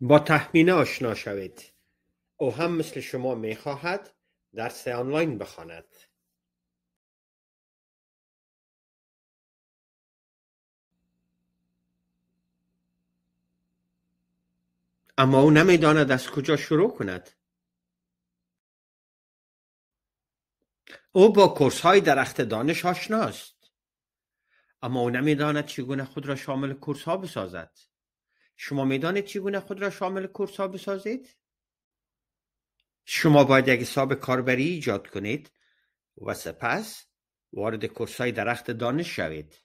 با تهمینه آشنا شوید او هم مثل شما میخواهد درس آنلاین بخواند. اما او نمیداند از کجا شروع کند او با کورس های درخت دانش آشناست اما او نمیداند چگونه خود را شامل کورس ها بسازد شما میدانید چگونه خود را شامل کورس ها بسازید؟ شما باید یک حساب کاربری ایجاد کنید و سپس وارد کورس های درخت دانش شوید.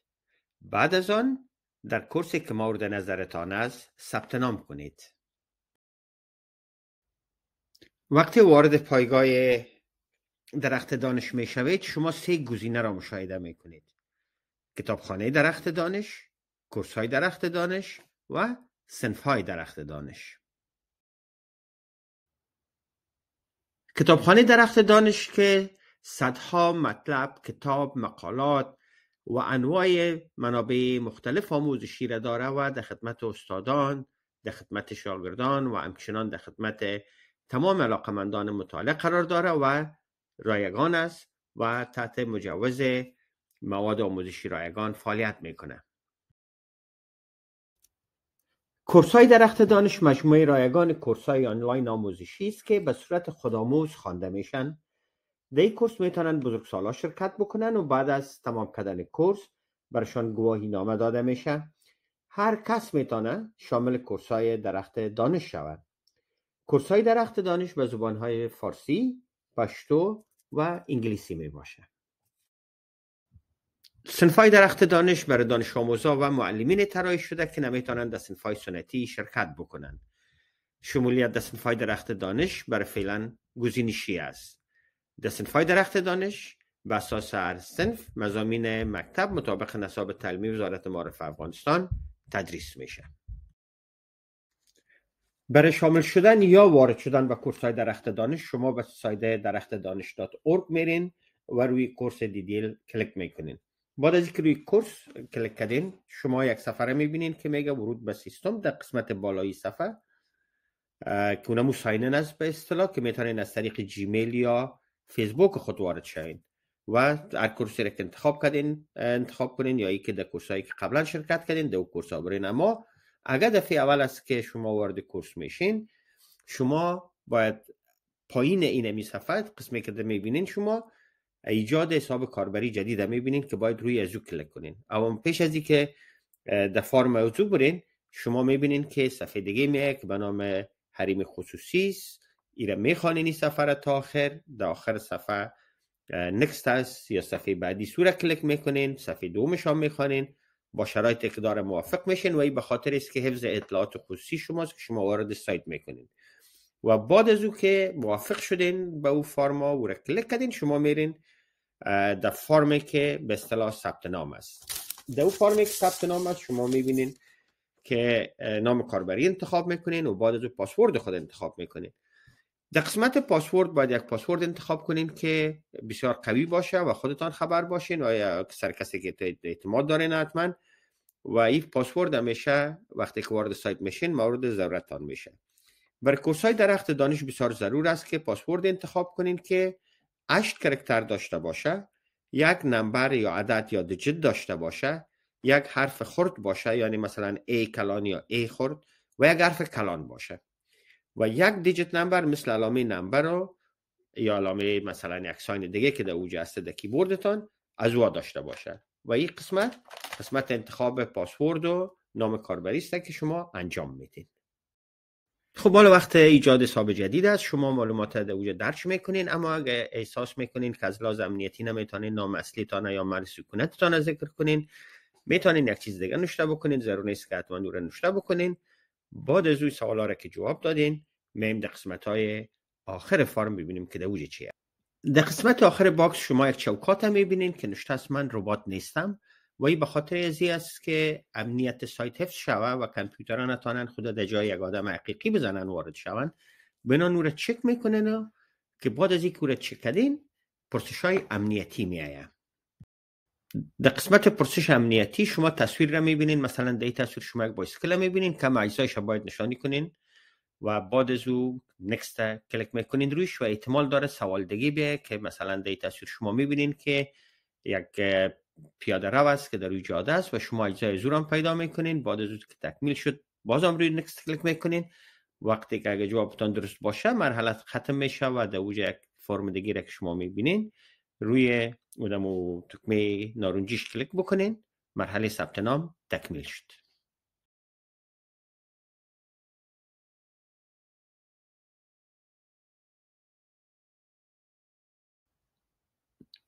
بعد از آن در کورسی که مورد نظرتان است ثبت نام کنید. وقتی وارد پایگاه درخت دانش می شوید شما سه گزینه را مشاهده می کنید. کتابخانه درخت دانش، کورس درخت دانش و های درخت دانش کتابخانه درخت دانش که صدها مطلب، کتاب، مقالات و انواع منابع مختلف آموزشی را داره و در خدمت استادان، در خدمت شاگردان و همچنان در خدمت تمام علاقمندان مطالعه قرار داره و رایگان است و تحت مجوز مواد آموزشی رایگان فعالیت میکنه های درخت دانش مجموعه رایگان های آنلاین آموزشی است که به صورت خودآموز خوانده میشن در این کورس میتونن بزرگسالا شرکت بکنن و بعد از تمام کردن کورس برشان گواهی نامه داده میشه هر کس میتونه شامل کورسای درخت دانش شود کورسای درخت دانش به های فارسی، پشتو و انگلیسی می سنفای درخت دانش برای دانش آموزا و معلمین طراحی شده که نمیتوانند در سنفای سنتی شرکت بکنند شمولیت در سنفای درخت دانش برای فعلا گزینشی است در سنفای درخت دانش به اساس هر سنف مزامین مکتب مطابق نصاب تعلیمی وزارت معارف افغانستان تدریس میشه برای شامل شدن یا وارد شدن به کورس های درخت دانش شما به سایت درخت دانش.org میرین و روی کورس دیدیل کلیک میکنین بعد از اینکه روی کورس کلیک کردین شما یک صفحه میبینین که میگه ورود به سیستم در قسمت بالایی صفحه که اونمو ساینن است به اصطلاح که میتونین از طریق جیمیل یا فیسبوک خود وارد شوین و هر کورسی را که انتخاب کردین انتخاب کنین یا ای که در کورسایی که قبلا شرکت کردین در کورس ها برین اما اگر دفعه اول است که شما وارد کورس میشین شما باید پایین این می صفحه قسمی که میبینین شما ایجاد حساب کاربری جدید هم میبینین که باید روی ازو کلیک کنین اما پیش ازی که در فارم ازو برین شما میبینین که صفحه دیگه میه که به نام حریم خصوصی است ایره میخوانین این صفحه تا آخر در آخر صفحه نکست است یا صفحه بعدی سوره کلک میکنین صفحه دومش هم میخوانین با شرایط اقدار موافق میشین و این به خاطر است که حفظ اطلاعات خصوصی شماست که شما وارد سایت میکنین و بعد از او که موافق شدین به او فارما و را کلیک کردین شما میرین در فرمی که به اصطلاح ثبت نام است در فرمی که ثبت نام است شما میبینین که نام کاربری انتخاب میکنین و بعد از اون پاسورد خود انتخاب میکنین در قسمت پاسورد باید یک پاسورد انتخاب کنین که بسیار قوی باشه و خودتان خبر باشین و سر کسی که اعتماد دارین حتما و این پاسورد همیشه وقتی که وارد سایت میشین مورد ضرورتان میشه بر کورس های درخت دانش بسیار ضرور است که پاسورد انتخاب کنین که 8 کرکتر داشته باشه یک نمبر یا عدد یا دیجیت داشته باشه یک حرف خرد باشه یعنی مثلا ای کلان یا ای خرد و یک حرف کلان باشه و یک دیجیت نمبر مثل علامه نمبر رو یا علامه مثلا یک ساین دیگه که در اوج هسته در کیبوردتان از او داشته باشه و این قسمت قسمت انتخاب پاسورد و نام کاربری است که شما انجام میدید خب حالا وقت ایجاد حساب جدید است شما معلومات در اوجه درج میکنین اما اگه احساس میکنین که از لحاظ امنیتی نمیتونین نام اصلیتان یا سکونت تانه ذکر کنین میتونین یک چیز دیگه نشته بکنین ضرور نیست که حتما دوره نشته بکنین بعد از اون سوالا را که جواب دادین میم در قسمت های آخر فرم ببینیم که دوج چیه در قسمت آخر باکس شما یک چوکات میبینین که نشته است من ربات نیستم و این به خاطر ازی است که امنیت سایت حفظ شود و کامپیوترها نتانن خدا در جای یک آدم حقیقی بزنن وارد شوند بنا نور چک میکنن که بعد از اینکه چک کردین پرسش های امنیتی میایه در قسمت پرسش امنیتی شما تصویر را میبینین مثلا در تصویر شما یک بایسکل را میبینین کم اجزایش باید نشانی کنین و بعد از او نکست کلک میکنین روش و احتمال داره سوال دگی بیه که مثلا در تصویر شما میبینین که یک پیاده رو است که در روی جاده است و شما اجزای هم پیدا میکنین بعد از که تکمیل شد هم روی نکست کلیک میکنین وقتی که اگه جوابتان درست باشه مرحله ختم میشه و در اوج یک فرم دیگه که شما میبینین روی اونمو تکمه نارنجیش کلیک بکنین مرحله ثبت نام تکمیل شد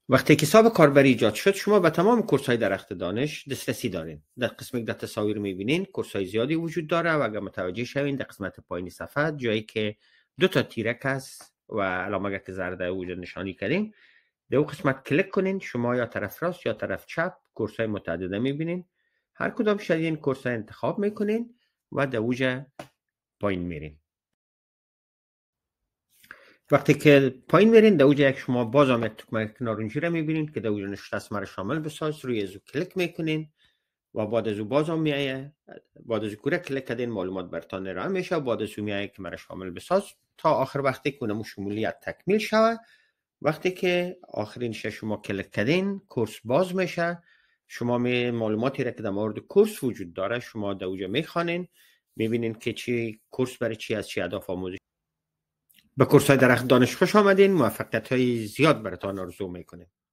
وقتی که حساب کاربری ایجاد شد شما به تمام کورس های درخت دانش دسترسی دارین در قسمت در تصاویر میبینین کورس های زیادی وجود داره و اگر متوجه شوین در قسمت پایین صفحه جایی که دو تا تیرک هست و علامه که زرده وجود نشانی کردیم در اون قسمت کلک کنین شما یا طرف راست یا طرف چپ کورس های متعدده میبینین هر کدام شدین کورس های انتخاب میکنین و در پایین میرین وقتی که پایین برین در اوجه یک شما باز آمد تکمه نارنجی را میبینین که در اوج نشست مرا شامل بساز روی ازو کلک میکنین و بعد از او باز هم میایه بعد از کوره کلک کردین معلومات برتان را میشه و بعد از او میایه که مرا شامل بساز تا آخر وقتی که اونمو شمولیت تکمیل شوه وقتی که آخرین شما کلک کردین کورس باز میشه شما می معلوماتی را که در مورد کورس وجود داره شما در اوجه میخوانین میبینین که چی کورس برای چی از چی اضافه آموزش به های درخت دانش خوش آمدین موفقیت های زیاد براتان آرزو میکنیم